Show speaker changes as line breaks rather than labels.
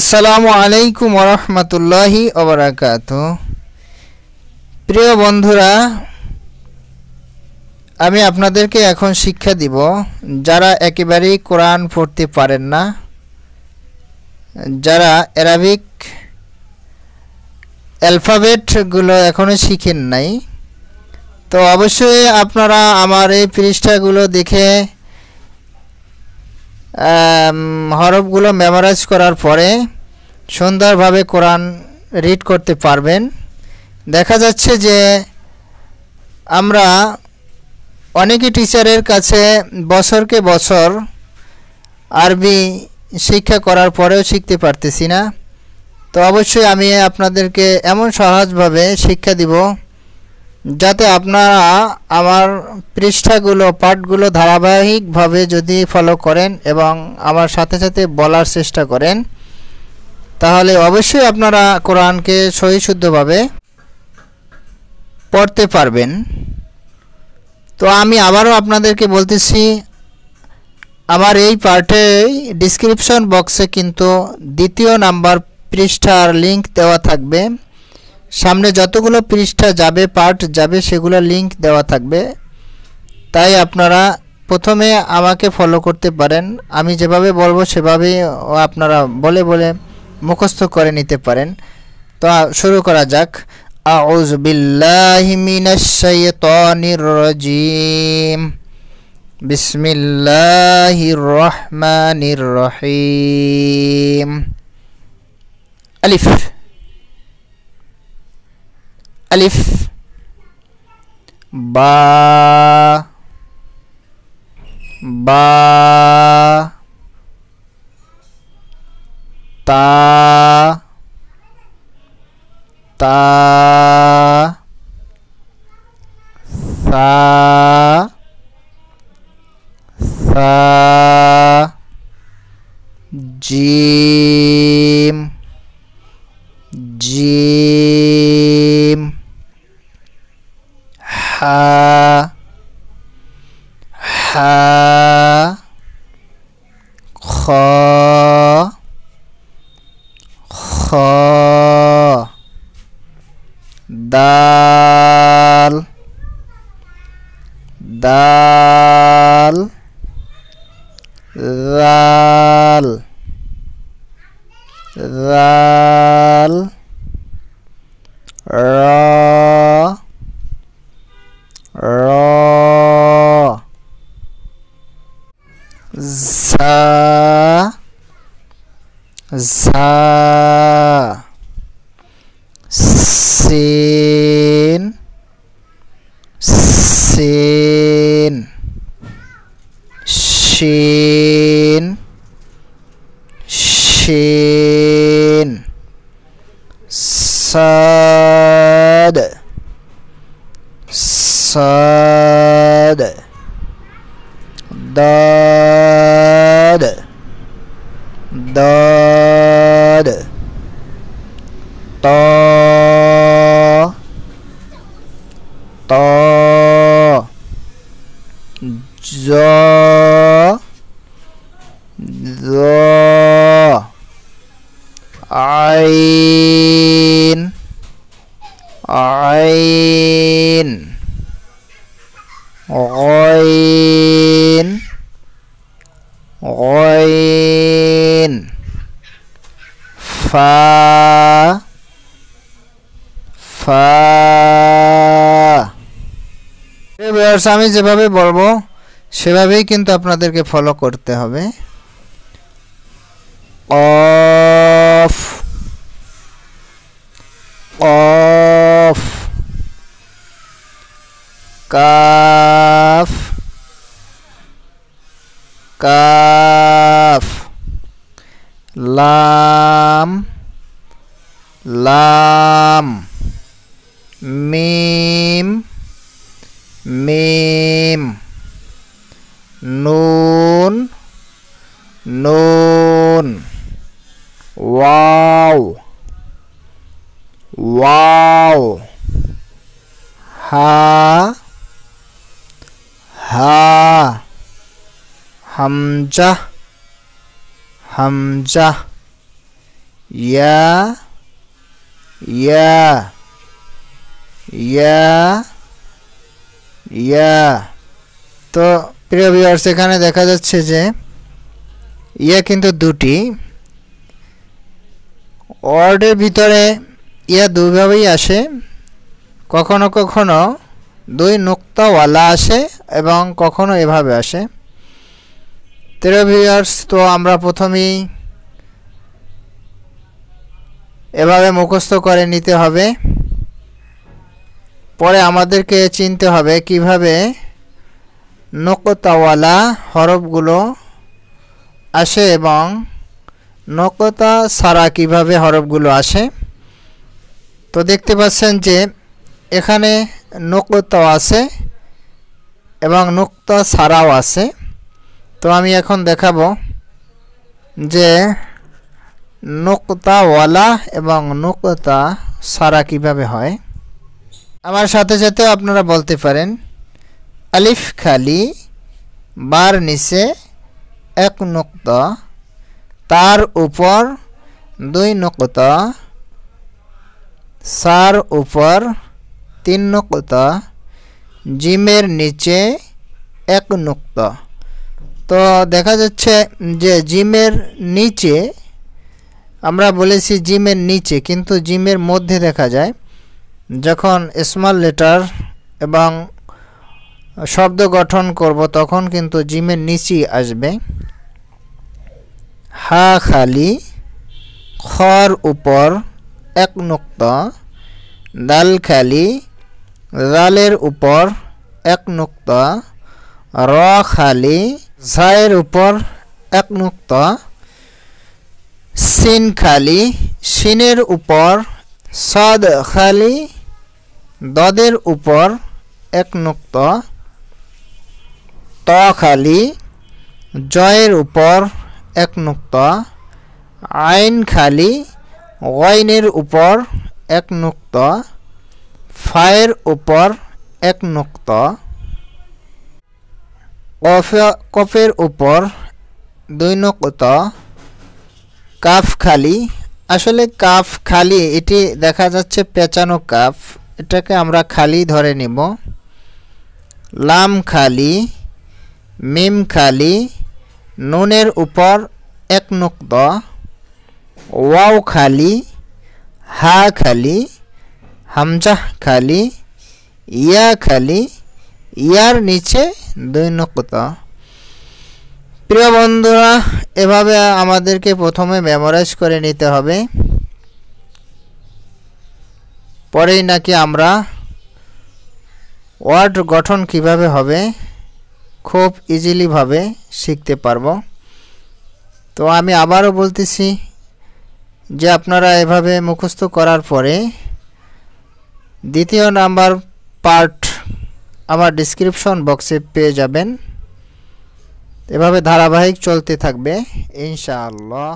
আসসালামু আলাইকুম ওরহমতুল্লাহি অবরাকাত প্রিয় বন্ধুরা আমি আপনাদেরকে এখন শিক্ষা দিব যারা একেবারেই কোরআন পড়তে পারেন না যারা অ্যারাবিক অ্যালফাবেটগুলো এখনও শিখেন নাই তো অবশ্যই আপনারা আমার এই পৃষ্ঠাগুলো দেখে হরফগুলো মেমোরাইজ করার পরে সুন্দরভাবে কোরআন রিড করতে পারবেন দেখা যাচ্ছে যে আমরা অনেকই টিচারের কাছে বছরকে বছর আরবি শিক্ষা করার পরেও শিখতে পারতেছি না তো অবশ্যই আমি আপনাদেরকে এমন সহজভাবে শিক্ষা দিব যাতে আপনারা আমার পৃষ্ঠাগুলো পাঠগুলো ধারাবাহিকভাবে যদি ফলো করেন এবং আমার সাথে সাথে বলার চেষ্টা করেন তাহলে অবশ্যই আপনারা কোরআনকে সহি পড়তে পারবেন তো আমি আবারও আপনাদেরকে বলতেছি আমার এই পার্টে ডিসক্রিপশন বক্সে কিন্তু দ্বিতীয় নাম্বার পৃষ্ঠার লিঙ্ক দেওয়া থাকবে সামনে যতগুলো পৃষ্ঠা যাবে পার্ট যাবে সেগুলো লিংক দেওয়া থাকবে তাই আপনারা প্রথমে আমাকে ফলো করতে পারেন আমি যেভাবে বলবো সেভাবেই আপনারা বলে বলে মুখস্থ করে নিতে পারেন তো শুরু করা যাক আউজ বিল্লাহিমিনাশাইতানির বিসমিল্লাহির রহমানির রহিম আলিফ
Alif Ba Ba Ta Ta Sa Sa Ji ha kha kha dal dal zal zal ra ra za za sin sin shin shin sad sad dod to to zo zo ai ফা ফা
আমি যেভাবে বলবো সেভাবেই কিন্তু আপনাদেরকে follow করতে হবে অফ অফ
কাফ কাফ lam mim mim nun nun Wow, Wow, ha ha
hamzah hamzah
ya Yeah.
Yeah. Yeah. তো প্রিয় ভিউয়ার্স এখানে দেখা যাচ্ছে যে ইয়া কিন্তু দুটি ওয়ার্ডের ভিতরে ইয়া দুইভাবেই আসে কখনো কখনো দুই নুক্তাওয়ালা আসে এবং কখনো এভাবে আসে তেরো ভিউয়ার্স তো আমরা প্রথমেই এভাবে মুখস্থ করে নিতে হবে পরে আমাদেরকে চিনতে হবে কিভাবে নকতাওয়ালা হরফগুলো আসে এবং নকতা সারা কিভাবে হরফগুলো আসে তো দেখতে পাচ্ছেন যে এখানে নকতা আছে এবং নকতা সারাও আছে তো আমি এখন দেখাবো যে ওয়ালা এবং নোকতা সারা কিভাবে হয় আমার সাথে সাথে আপনারা বলতে পারেন আলিফ খালি বার নিচে এক নোক্ত তার উপর দুই নোকতা সার উপর তিন নোকতা জিমের নিচে এক নোক্ত তো দেখা যাচ্ছে যে জিমের নিচে আমরা বলেছি জিমের নিচে কিন্তু জিমের মধ্যে দেখা যায় যখন স্মল লেটার এবং শব্দ গঠন করব তখন কিন্তু জিমের নিচেই আসবে হা খালি খর উপর এক নুক্ত দাল খালি রালের উপর এক নুক্ত র খালি ঝায়ের উপর এক নুক্ত সিন খালি সিনের উপর সদ খালি দদের উপর এক নুক্ত ত খালি জয়ের উপর এক নুক্ত আইন খালি ওয়াইনের উপর এক নুক্ত ফায়ের উপর এক নুক্ত কফের উপর দুই নুক্ত কাফ খালি আসলে কাফ খালি এটি দেখা যাচ্ছে পেঁচানো কাফ এটাকে আমরা খালি ধরে নিব লাম খালি মিম খালি নুনের উপর এক নুক্ত ওয়াও খালি হা খালি হামজাহ খালি ইয়া খালি ইয়ার নিচে দুই নুক্ত প্রিয় বন্ধুরা এভাবে আমাদেরকে প্রথমে মেমোরাইজ করে নিতে হবে পরেই নাকি আমরা ওয়ার্ড গঠন কিভাবে হবে খুব ইজিলিভাবে শিখতে পারবো তো আমি আবারও বলতেছি যে আপনারা এভাবে মুখস্থ করার পরে দ্বিতীয় নাম্বার পার্ট আমার ডিসক্রিপশন বক্সে পেয়ে যাবেন এভাবে ধারাবাহিক চলতে থাকবে ইনশাআল্লাহ